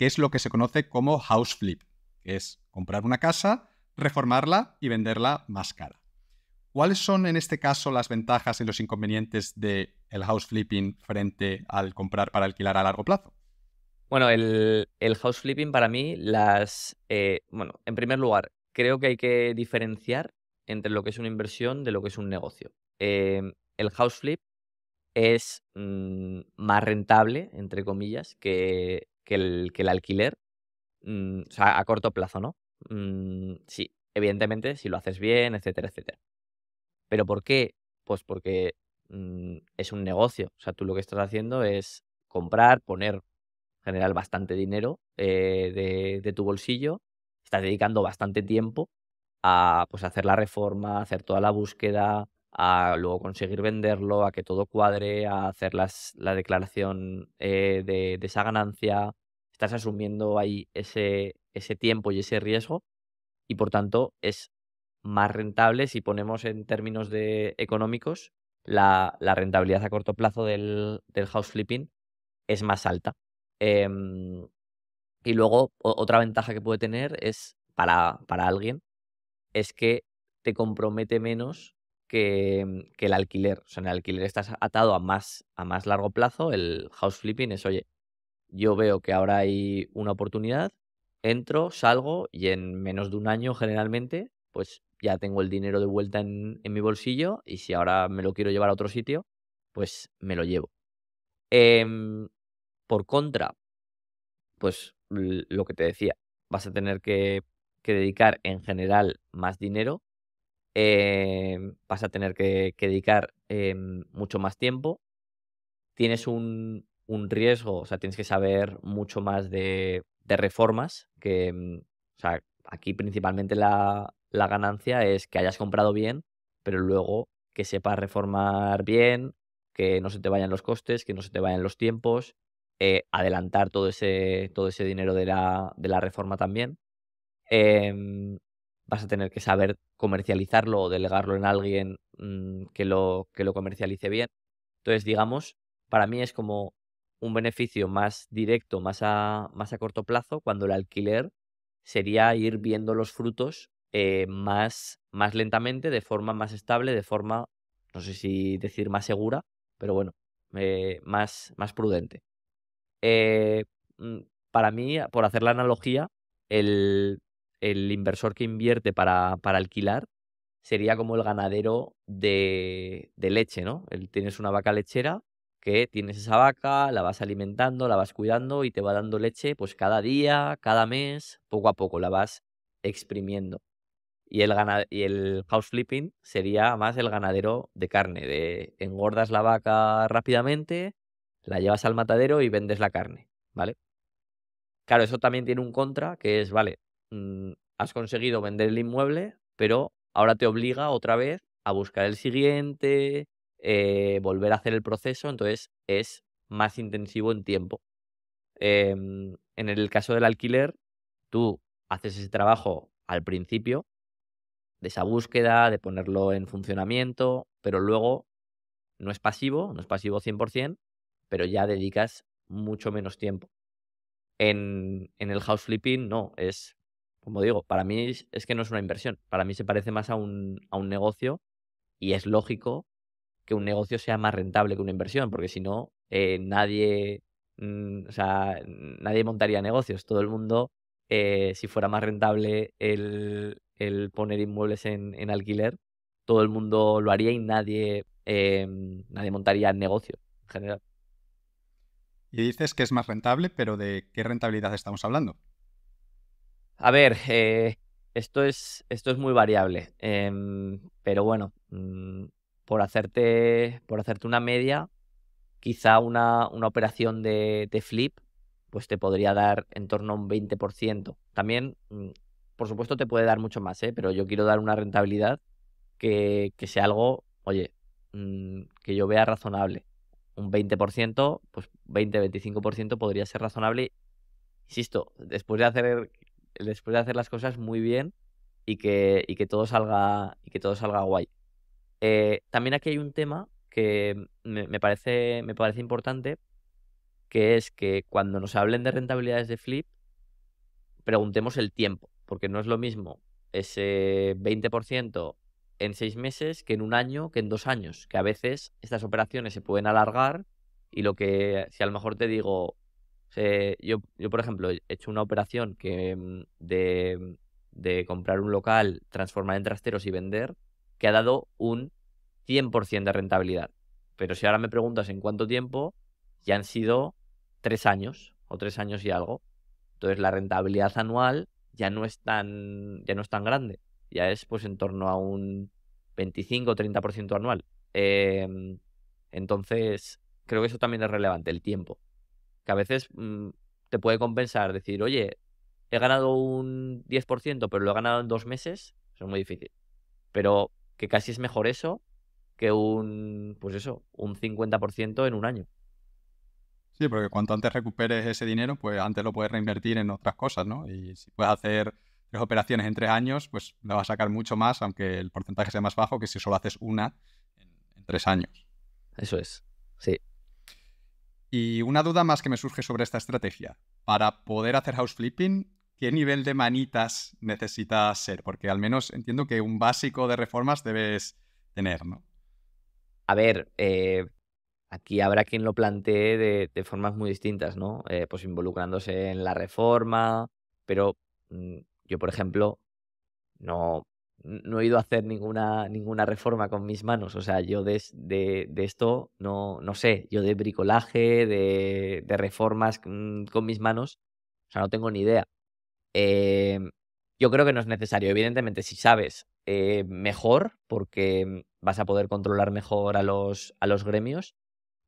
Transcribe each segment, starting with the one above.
que es lo que se conoce como house flip, que es comprar una casa, reformarla y venderla más cara. ¿Cuáles son en este caso las ventajas y los inconvenientes del el house flipping frente al comprar para alquilar a largo plazo? Bueno, el, house flipping para mí, las. Eh, bueno, en primer lugar, creo que hay que diferenciar entre lo que es una inversión de lo que es un negocio. Em, el house flip es mm, más rentable, entre comillas, que que el, que el alquiler, mm, o sea, a corto plazo, ¿no? Mm, sí, evidentemente, si lo haces bien, etcétera, etcétera. ¿Pero por qué? Pues porque mm, es un negocio. O sea, tú lo que estás haciendo es comprar, poner, generar bastante dinero eh, de, tu bolsillo, estás dedicando bastante tiempo a pues, hacer la reforma, hacer toda la búsqueda, a luego conseguir venderlo, a que todo cuadre, a hacer la declaración eh, de, de, esa ganancia, estás asumiendo ahí ese, ese tiempo y ese riesgo y por tanto es más rentable si ponemos en términos de económicos la, rentabilidad a corto plazo del, house flipping es más alta. Em, y luego otra ventaja que puede tener es para, para alguien es que te compromete menos que, el alquiler. O sea, en el alquiler estás atado a más, a más largo plazo. El house flipping es, oye, yo veo que ahora hay una oportunidad, entro, salgo y en menos de un año generalmente, pues ya tengo el dinero de vuelta en, mi bolsillo y si ahora me lo quiero llevar a otro sitio, pues me lo llevo. Em, por contra, pues lo que te decía, vas a tener que, que dedicar en general más dinero, em, vas a tener que, que dedicar em, mucho más tiempo, tienes un, un riesgo, o sea, tienes que saber mucho más de, reformas, que, mm, o sea, aquí principalmente la, ganancia es que hayas comprado bien, pero luego que sepas reformar bien, que no se te vayan los costes, que no se te vayan los tiempos, eh, adelantar todo ese, todo ese dinero de la, reforma también. Em, vas a tener que saber comercializarlo o delegarlo en alguien mm, que, lo, que lo comercialice bien. Entonces, digamos, para mí es como un beneficio más directo, más a, más a corto plazo, cuando el alquiler sería ir viendo los frutos eh, más, más lentamente, de forma más estable, de forma, no sé si decir más segura, pero bueno, eh, más, más prudente. Eh, mm, para mí, por hacer la analogía, el, el inversor que invierte para, alquilar sería como el ganadero de, de leche, ¿no? tienes una vaca lechera que tienes esa vaca, la vas alimentando, la vas cuidando y te va dando leche pues cada día, cada mes, poco a poco la vas exprimiendo. Y el, y el house flipping sería más el ganadero de carne, de engordas la vaca rápidamente, la llevas al matadero y vendes la carne, ¿vale? Claro, eso también tiene un contra, que es, vale, mm, has conseguido vender el inmueble, pero ahora te obliga otra vez a buscar el siguiente, eh, volver a hacer el proceso, entonces es más intensivo en tiempo. Em, en el caso del alquiler, tú haces ese trabajo al principio, de esa búsqueda, de ponerlo en funcionamiento, pero luego no es pasivo, no es pasivo 100%, pero ya dedicas mucho menos tiempo. En, en el house flipping, no, es, como digo, para mí es, que no es una inversión, para mí se parece más a un, a un negocio y es lógico que un negocio sea más rentable que una inversión, porque si no, eh, nadie, mm, sea, nadie montaría negocios. Todo el mundo, eh, si fuera más rentable el, poner inmuebles en, alquiler, todo el mundo lo haría y nadie, eh, nadie montaría negocios en general. Y dices que es más rentable, pero ¿de qué rentabilidad estamos hablando? A ver, esto, es, esto es muy variable, em, pero bueno, mm, por hacerte, por hacerte una media, quizá una, una operación de, flip, pues te podría dar en torno a un 20%. También, mm, por supuesto, te puede dar mucho más, ¿eh? pero yo quiero dar una rentabilidad que, sea algo, oye, mm, que yo vea razonable. Un 20%, pues 20-25% podría ser razonable. Insisto, después de hacer después de hacer las cosas muy bien y que, y que todo salga y que todo salga guay. Eh, también aquí hay un tema que me, parece, me parece importante, que es que cuando nos hablen de rentabilidades de flip, preguntemos el tiempo, porque no es lo mismo ese 20% en seis meses que en un año, que en dos años, que a veces estas operaciones se pueden alargar y lo que, si a lo mejor te digo, eh, yo, por ejemplo he hecho una operación que mm, de, de comprar un local, transformar en trasteros y vender, que ha dado un 100% de rentabilidad. Pero si ahora me preguntas en cuánto tiempo, ya han sido tres años o tres años y algo. Entonces la rentabilidad anual ya no es tan, ya no es tan grande. Ya es pues en torno a un 25 o 30% anual. Em, entonces, creo que eso también es relevante, el tiempo. Que a veces mm, te puede compensar decir, oye, he ganado un 10%, pero lo he ganado en dos meses. Eso es muy difícil. Pero que casi es mejor eso que un, pues eso, un 50% en un año. Sí, porque cuanto antes recuperes ese dinero, pues antes lo puedes reinvertir en otras cosas, ¿no? Y si puedes hacer tres operaciones en tres años, pues le vas a sacar mucho más, aunque el porcentaje sea más bajo que si solo haces una en tres años. Eso es, sí. Y una duda más que me surge sobre esta estrategia. Para poder hacer house flipping, ¿qué nivel de manitas necesitas ser? Porque al menos entiendo que un básico de reformas debes tener, ¿no? A ver, eh, aquí habrá quien lo plantee de, formas muy distintas, ¿no? Eh, pues involucrándose en la reforma, pero mm, yo, por ejemplo, no, no he ido a hacer ninguna, ninguna reforma con mis manos. O sea, yo de, esto no, no sé. Yo de bricolaje, de, de reformas mm, con mis manos, o sea, no tengo ni idea. Em, yo creo que no es necesario. Evidentemente, si sabes eh, mejor, porque mm, vas a poder controlar mejor a los, a los gremios,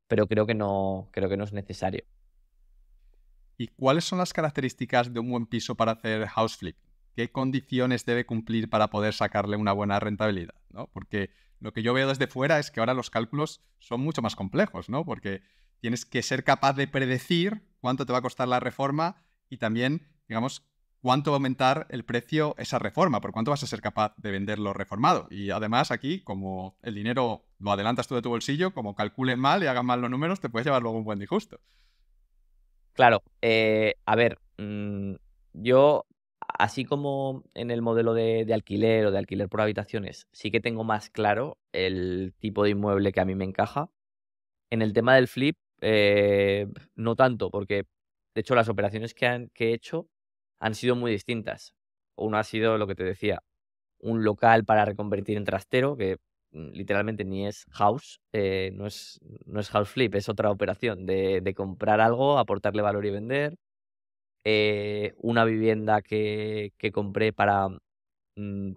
pero creo que no, creo que no es necesario. ¿Y cuáles son las características de un buen piso para hacer house flip? ¿Qué condiciones debe cumplir para poder sacarle una buena rentabilidad? Porque lo que yo veo desde fuera es que ahora los cálculos son mucho más complejos, ¿no? Porque tienes que ser capaz de predecir cuánto te va a costar la reforma y también, digamos, cuánto va a aumentar el precio esa reforma, por cuánto vas a ser capaz de venderlo reformado. Y además aquí, como el dinero lo adelantas tú de tu bolsillo, como calcules mal y hagas mal los números, te puedes llevar luego un buen disgusto. Claro, eh, a ver, mm, yo, así como en el modelo de, alquiler o de alquiler por habitaciones, sí que tengo más claro el tipo de inmueble que a mí me encaja. En el tema del flip, eh, no tanto, porque de hecho las operaciones que, han, que he hecho han sido muy distintas. Uno ha sido lo que te decía, un local para reconvertir en trastero, que mm, literalmente ni es house, eh, no, es, no es house flip, es otra operación de, comprar algo, aportarle valor y vender. Eh, una vivienda que, compré para, mm,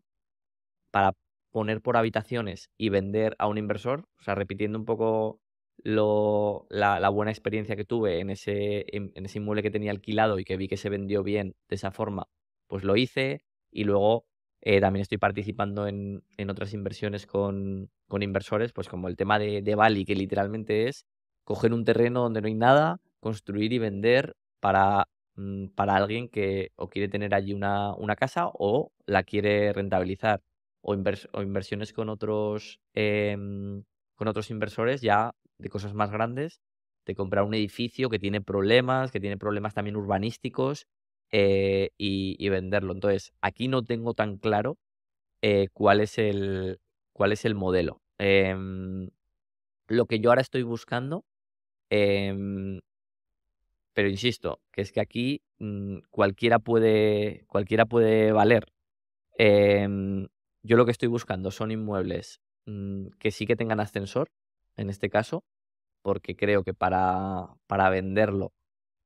para poner por habitaciones y vender a un inversor, o sea, repitiendo un poco la, buena experiencia que tuve en ese, en, inmueble que tenía alquilado y que vi que se vendió bien de esa forma, pues lo hice y luego eh, también estoy participando en, otras inversiones con, inversores, pues como el tema de, de Bali, que literalmente es coger un terreno donde no hay nada, construir y vender para, mm, para alguien que o quiere tener allí una, casa o la quiere rentabilizar. O, inversiones con otros, em, con otros inversores ya de cosas más grandes, de comprar un edificio que tiene problemas, que tiene problemas también urbanísticos eh, y, venderlo. Entonces, aquí no tengo tan claro eh, cuál, es el, cuál es el modelo. Em, lo que yo ahora estoy buscando, em, pero insisto, que es que aquí mm, cualquiera, puede, cualquiera puede valer. Em, yo lo que estoy buscando son inmuebles mm, que sí que tengan ascensor, en este caso, porque creo que para, para venderlo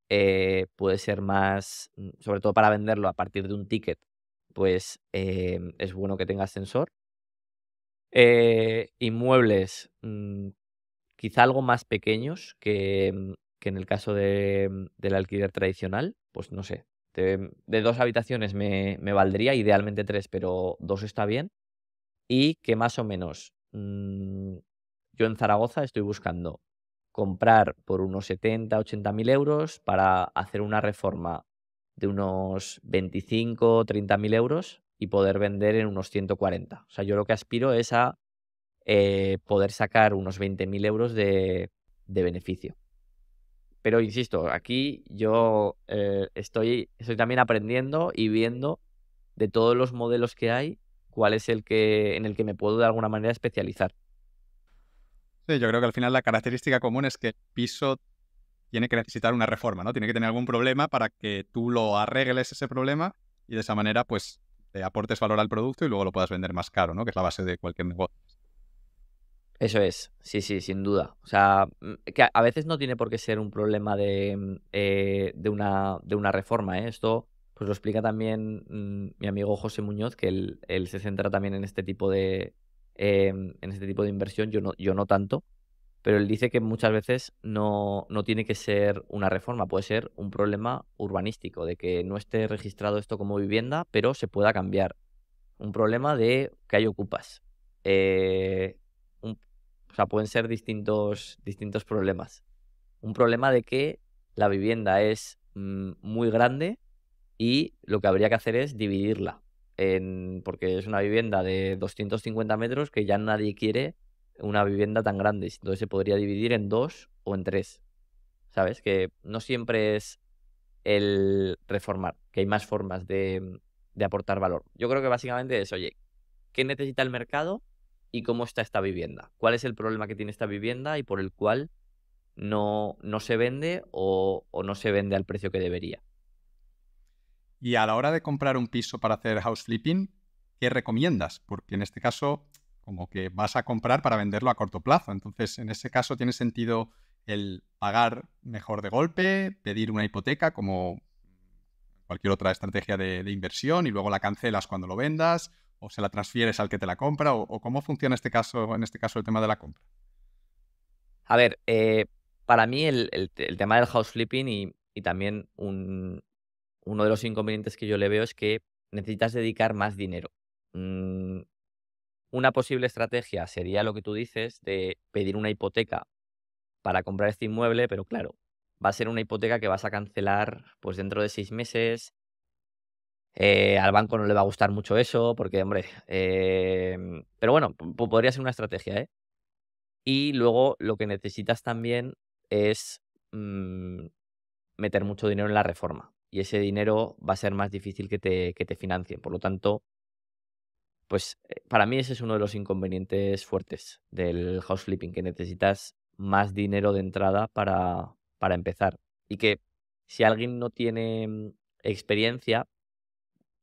eh, puede ser más, mm, sobre todo para venderlo a partir de un ticket, pues eh, es bueno que tenga ascensor. Eh, inmuebles, mm, quizá algo más pequeños que, mm, en el caso de, del alquiler tradicional, pues no sé, de, dos habitaciones me, valdría, idealmente tres, pero dos está bien. Y que más o menos yo en Zaragoza estoy buscando comprar por unos 70, 80 mil euros para hacer una reforma de unos 25, 30 mil euros y poder vender en unos 140. O sea, yo lo que aspiro es a eh, poder sacar unos 20 mil euros de, beneficio. Pero insisto, aquí yo eh, estoy, estoy también aprendiendo y viendo de todos los modelos que hay, cuál es el que en el que me puedo de alguna manera especializar yo creo que al final la característica común es que el piso tiene que necesitar una reforma, ¿no? Tiene que tener algún problema para que tú lo arregles ese problema y de esa manera, pues, te aportes valor al producto y luego lo puedas vender más caro, ¿no? Que es la base de cualquier negocio. Eso es, sí, sí, sin duda. O sea, mm, que a veces no tiene por qué ser un problema de, mm, eh, una, de una reforma, ¿eh? Esto pues lo explica también mm, mi amigo José Muñoz, que él, se centra también en este tipo de, Em, en este tipo de inversión, yo no, tanto, pero él dice que muchas veces no, tiene que ser una reforma, puede ser un problema urbanístico, de que no esté registrado esto como vivienda, pero se pueda cambiar. Un problema de que hay ocupas. Eh, o sea, pueden ser distintos, distintos problemas. Un problema de que la vivienda es mm, muy grande y lo que habría que hacer es dividirla porque es una vivienda de 250 metros que ya nadie quiere una vivienda tan grande. Entonces se podría dividir en dos o en tres. ¿Sabes? Que no siempre es el reformar, que hay más formas de, aportar valor. Yo creo que básicamente es, oye, ¿qué necesita el mercado y cómo está esta vivienda? ¿Cuál es el problema que tiene esta vivienda y por el cual no, no se vende o no se vende al precio que debería? Y a la hora de comprar un piso para hacer house flipping, ¿qué recomiendas? Porque en este caso, como que vas a comprar para venderlo a corto plazo. Entonces, en ese caso tiene sentido el pagar mejor de golpe, pedir una hipoteca como cualquier otra estrategia de, inversión y luego la cancelas cuando lo vendas o se la transfieres al que te la compra o, cómo funciona este caso, en este caso el tema de la compra. A ver, eh, para mí el, tema del house flipping y también un, uno de los inconvenientes que yo le veo es que necesitas dedicar más dinero. Mm, una posible estrategia sería lo que tú dices de pedir una hipoteca para comprar este inmueble, pero claro, va a ser una hipoteca que vas a cancelar pues dentro de seis meses. Eh, al banco no le va a gustar mucho eso, porque, hombre, eh, pero bueno, podría ser una estrategia, ¿eh? Y luego lo que necesitas también es mm, meter mucho dinero en la reforma y ese dinero va a ser más difícil que te, que te financien. Por lo tanto, pues eh, para mí ese es uno de los inconvenientes fuertes del house flipping, que necesitas más dinero de entrada para, empezar. Y que si alguien no tiene mm, experiencia,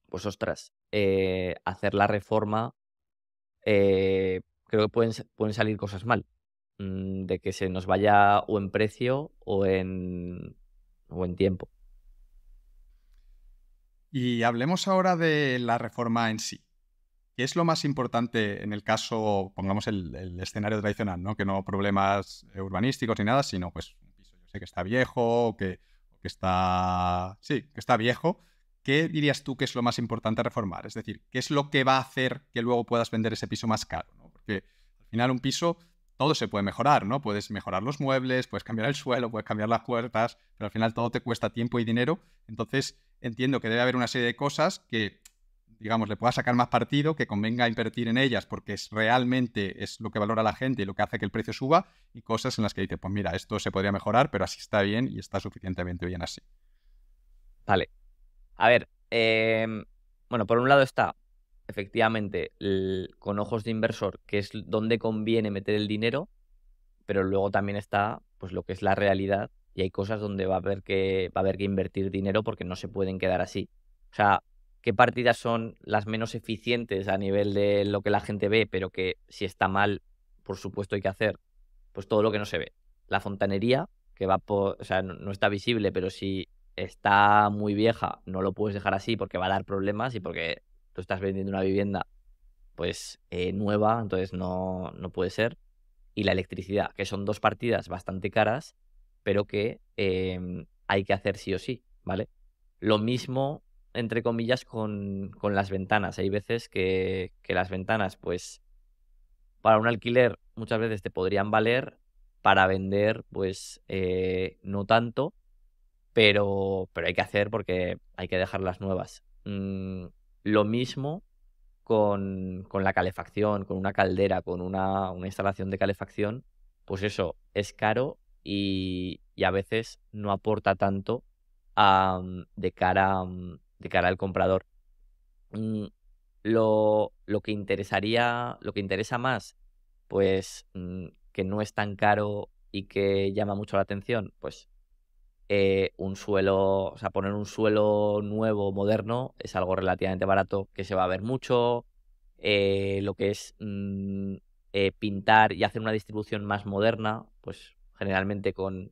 pues ostras, eh, hacer la reforma, eh, creo que pueden, salir cosas mal. Mm, de que se nos vaya o en precio o en, o en tiempo. Y hablemos ahora de la reforma en sí. ¿Qué es lo más importante en el caso, pongamos el, escenario tradicional, ¿no? que no problemas eh, urbanísticos ni nada, sino pues un piso yo sé que está viejo, que, está, sí, que está viejo, ¿qué dirías tú que es lo más importante reformar? Es decir, ¿qué es lo que va a hacer que luego puedas vender ese piso más caro? Porque al final un piso todo se puede mejorar, ¿no? Puedes mejorar los muebles, puedes cambiar el suelo, puedes cambiar las puertas, pero al final todo te cuesta tiempo y dinero. Entonces, entiendo que debe haber una serie de cosas que, digamos, le pueda sacar más partido, que convenga invertir en ellas porque realmente es lo que valora la gente y lo que hace que el precio suba, y cosas en las que dices, pues mira, esto se podría mejorar, pero así está bien y está suficientemente bien así. Vale. A ver, em, bueno, por un lado está efectivamente con ojos de inversor, que es donde conviene meter el dinero, pero luego también está pues lo que es la realidad y hay cosas donde va a haber que va a haber que invertir dinero porque no se pueden quedar así. O sea, qué partidas son las menos eficientes a nivel de lo que la gente ve, pero que si está mal, por supuesto hay que hacer, pues todo lo que no se ve. La fontanería, que va por, o sea, no está visible, pero si está muy vieja, no lo puedes dejar así porque va a dar problemas y porque tú estás vendiendo una vivienda pues eh, nueva, entonces no, puede ser. Y la electricidad, que son dos partidas bastante caras, pero que em, hay que hacer sí o sí, ¿vale? Lo mismo, entre comillas, con, las ventanas. Hay veces que, que las ventanas, pues, para un alquiler muchas veces te podrían valer, para vender, pues, eh, no tanto, pero, pero hay que hacer porque hay que dejarlas nuevas. Mm, lo mismo con, la calefacción, con una caldera, con una, instalación de calefacción, pues eso es caro y, a veces no aporta tanto de, cara, de cara al comprador. Mm, lo, lo, que interesaría, lo que interesa más, pues mm, que no es tan caro y que llama mucho la atención, pues eh, un suelo, o sea, poner un suelo nuevo, moderno, es algo relativamente barato que se va a ver mucho. Eh, lo que es mm, eh, pintar y hacer una distribución más moderna, pues generalmente con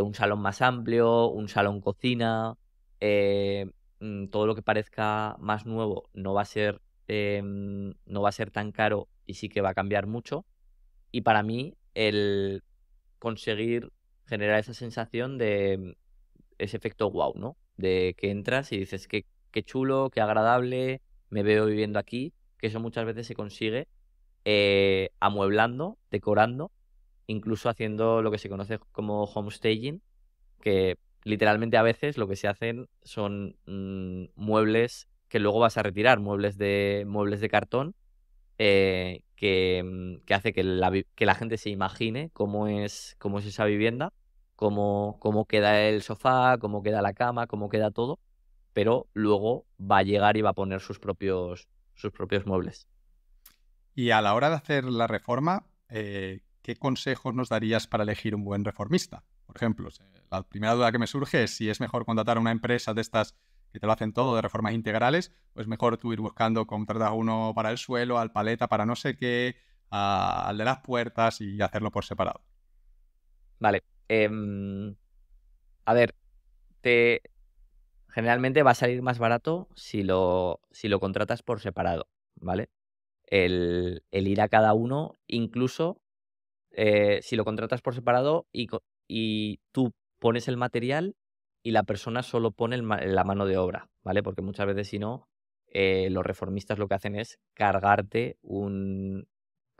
un salón más amplio, un salón cocina, mm, todo lo que parezca más nuevo no va a ser mm, no va a ser tan caro y sí que va a cambiar mucho. Y para mí el conseguir genera esa sensación de ese efecto wow, ¿no? De que entras y dices, qué, qué chulo, qué agradable, me veo viviendo aquí, que eso muchas veces se consigue eh, amueblando, decorando, incluso haciendo lo que se conoce como homestaging, que literalmente a veces lo que se hacen son mm, muebles que luego vas a retirar, muebles de, muebles de cartón, eh, Mm, que, hace que la, gente se imagine cómo es, cómo es esa vivienda, cómo, cómo queda el sofá, cómo queda la cama, cómo queda todo, pero luego va a llegar y va a poner sus propios, sus propios muebles. Y a la hora de hacer la reforma, eh, ¿qué consejos nos darías para elegir un buen reformista? Por ejemplo, la primera duda que me surge es si es mejor contratar a una empresa de estas que te lo hacen todo de reformas integrales, pues mejor tú ir buscando, contratas uno para el suelo, al paleta, para no sé qué, al de las puertas y hacerlo por separado. Vale. Em, a ver, te, generalmente va a salir más barato si lo, si lo contratas por separado, ¿vale? El, ir a cada uno, incluso eh, si lo contratas por separado y, y tú pones el material y la persona solo pone la mano de obra, ¿vale? Porque muchas veces si no, eh, los reformistas lo que hacen es cargarte un,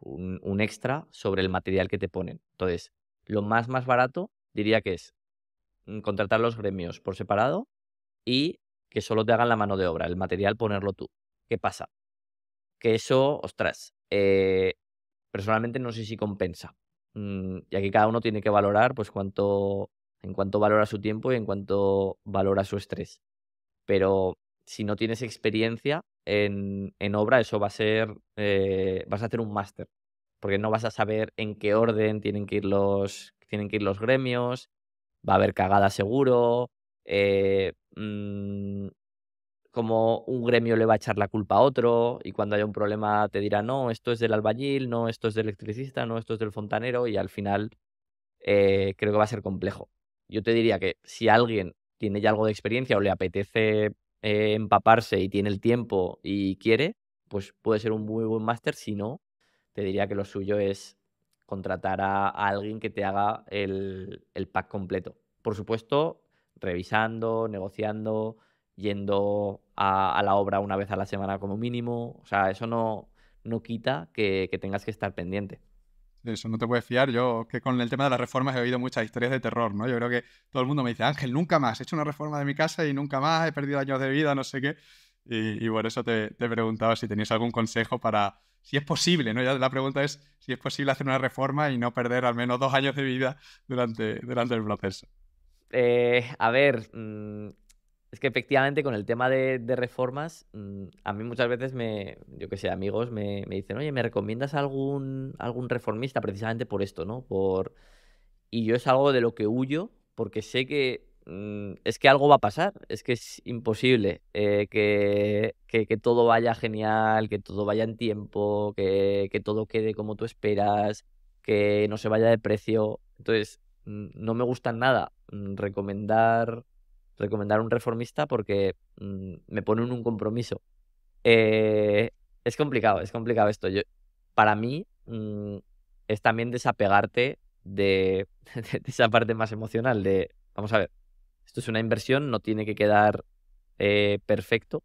un, extra sobre el material que te ponen. Entonces, lo más, más barato diría que es mm, contratar los gremios por separado y que solo te hagan la mano de obra, el material ponerlo tú. ¿Qué pasa? Que eso, ostras, eh, personalmente no sé si compensa. Mm, y aquí cada uno tiene que valorar pues cuánto en cuanto valora su tiempo y en cuanto valora su estrés. Pero si no tienes experiencia en, obra, eso va a ser, eh, vas a hacer un máster, porque no vas a saber en qué orden tienen que ir los, tienen que ir los gremios, va a haber cagada seguro, eh, mm, como un gremio le va a echar la culpa a otro y cuando haya un problema te dirá, no, esto es del albañil, no, esto es del electricista, no, esto es del fontanero y al final eh, creo que va a ser complejo yo te diría que si alguien tiene ya algo de experiencia o le apetece eh, empaparse y tiene el tiempo y quiere, pues puede ser un muy buen máster. Si no, te diría que lo suyo es contratar a, alguien que te haga el, pack completo. Por supuesto, revisando, negociando, yendo a, la obra una vez a la semana como mínimo. O sea, eso no, quita que tengas que estar pendiente eso no te puedes fiar. Yo que con el tema de las reformas he oído muchas historias de terror, ¿no? Yo creo que todo el mundo me dice, Ángel, nunca más, he hecho una reforma de mi casa y nunca más, he perdido años de vida, no sé qué. Y, por eso te, te, preguntaba si tenías algún consejo para, si es posible, ¿no? Ya la pregunta es si es posible hacer una reforma y no perder al menos dos años de vida durante, durante el proceso. Eh, a ver, mm, es que efectivamente con el tema de, reformas, mm, a mí muchas veces me, yo que sé, amigos me, dicen, oye, ¿me recomiendas algún, algún reformista precisamente por esto, ¿no? Por... Y yo es algo de lo que huyo porque sé que mm, es que algo va a pasar, es que es imposible eh, que, todo vaya genial, que todo vaya en tiempo, que, que todo quede como tú esperas, que no se vaya de precio. Entonces, mm, no me gusta nada recomendar recomendar un reformista porque mm, me pone en un compromiso. Eh, es complicado, es complicado esto. Yo, para mí mm, es también desapegarte de, esa parte más emocional de, vamos a ver, esto es una inversión, no tiene que quedar eh, perfecto,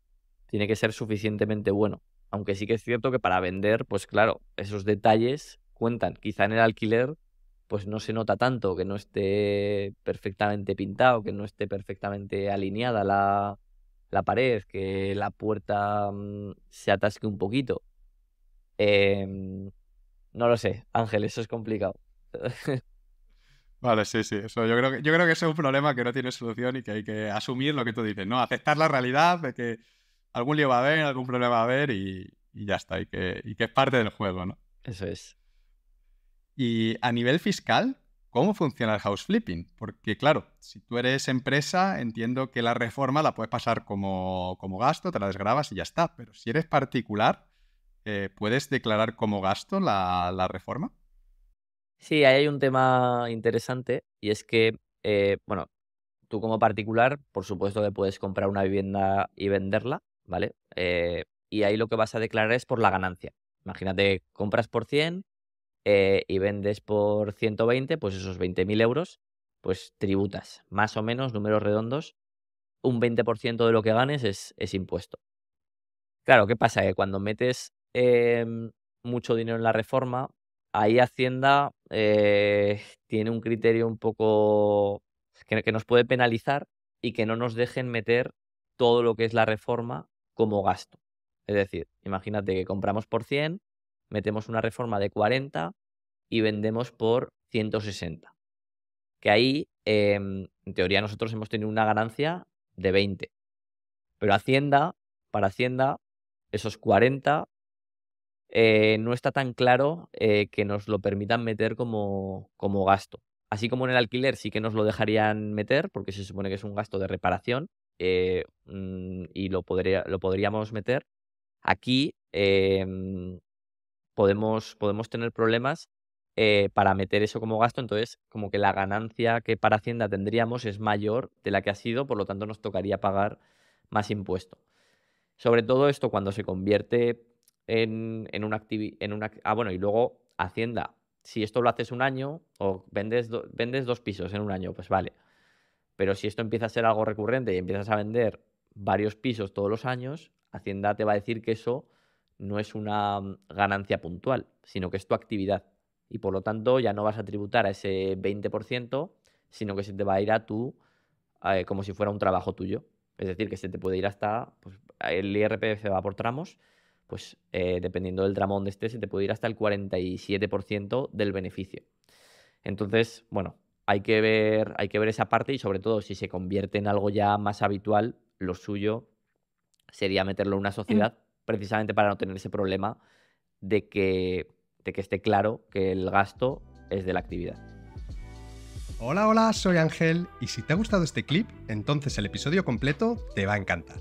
tiene que ser suficientemente bueno. Aunque sí que es cierto que para vender, pues claro, esos detalles cuentan. Quizá en el alquiler pues no se nota tanto, que no esté perfectamente pintado, que no esté perfectamente alineada la, pared, que la puerta mm, se atasque un poquito. Em, no lo sé, Ángel, eso es complicado. Vale, sí, sí. Eso, yo, creo que, yo creo que es un problema que no tiene solución y que hay que asumir lo que tú dices, ¿no? Aceptar la realidad de que algún lío va a haber, algún problema va a haber y, y ya está. Y que, y que es parte del juego, ¿no? Eso es. Y a nivel fiscal, ¿cómo funciona el house flipping? Porque claro, si tú eres empresa, entiendo que la reforma la puedes pasar como, como gasto, te la desgrabas y ya está. Pero si eres particular, eh, ¿puedes declarar como gasto la, reforma? Sí, ahí hay un tema interesante y es que, eh, bueno, tú como particular, por supuesto que puedes comprar una vivienda y venderla, ¿vale? Eh, y ahí lo que vas a declarar es por la ganancia. Imagínate, compras por 100 eh, y vendes por 120, pues esos 20.000 euros, pues tributas, más o menos, números redondos, un 20% de lo que ganes es, es, impuesto. Claro, ¿qué pasa? Que cuando metes em, mucho dinero en la reforma, ahí Hacienda eh, tiene un criterio un poco que, que nos puede penalizar y que no nos dejen meter todo lo que es la reforma como gasto. Es decir, imagínate que compramos por 100, metemos una reforma de 40 y vendemos por 160. Que ahí, em, en teoría, nosotros hemos tenido una ganancia de 20. Pero Hacienda, para Hacienda, esos 40 eh, no está tan claro eh, que nos lo permitan meter como, como gasto. Así como en el alquiler sí que nos lo dejarían meter, porque se supone que es un gasto de reparación eh, mm, y lo, podría, lo podríamos meter. Aquí em, podemos, tener problemas eh, para meter eso como gasto. Entonces, como que la ganancia que para Hacienda tendríamos es mayor de la que ha sido, por lo tanto nos tocaría pagar más impuesto. Sobre todo esto cuando se convierte en, en, una en Ah, bueno, y luego Hacienda. Si esto lo haces un año o vendes, vendes dos pisos en un año, pues vale. Pero si esto empieza a ser algo recurrente y empiezas a vender varios pisos todos los años, Hacienda te va a decir que eso no es una mm, ganancia puntual, sino que es tu actividad. Y por lo tanto ya no vas a tributar a ese 20%, sino que se te va a ir a tú eh, como si fuera un trabajo tuyo. Es decir, que se te puede ir hasta, pues, el IRPF va por tramos, pues eh, dependiendo del tramo donde estés, se te puede ir hasta el 47% del beneficio. Entonces, bueno, hay que, ver, hay que ver esa parte y sobre todo si se convierte en algo ya más habitual, lo suyo sería meterlo en una sociedad precisamente para no tener ese problema de que, de que esté claro que el gasto es de la actividad. Hola, hola, soy Ángel y si te ha gustado este clip, entonces el episodio completo te va a encantar.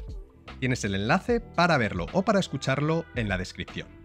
Tienes el enlace para verlo o para escucharlo en la descripción.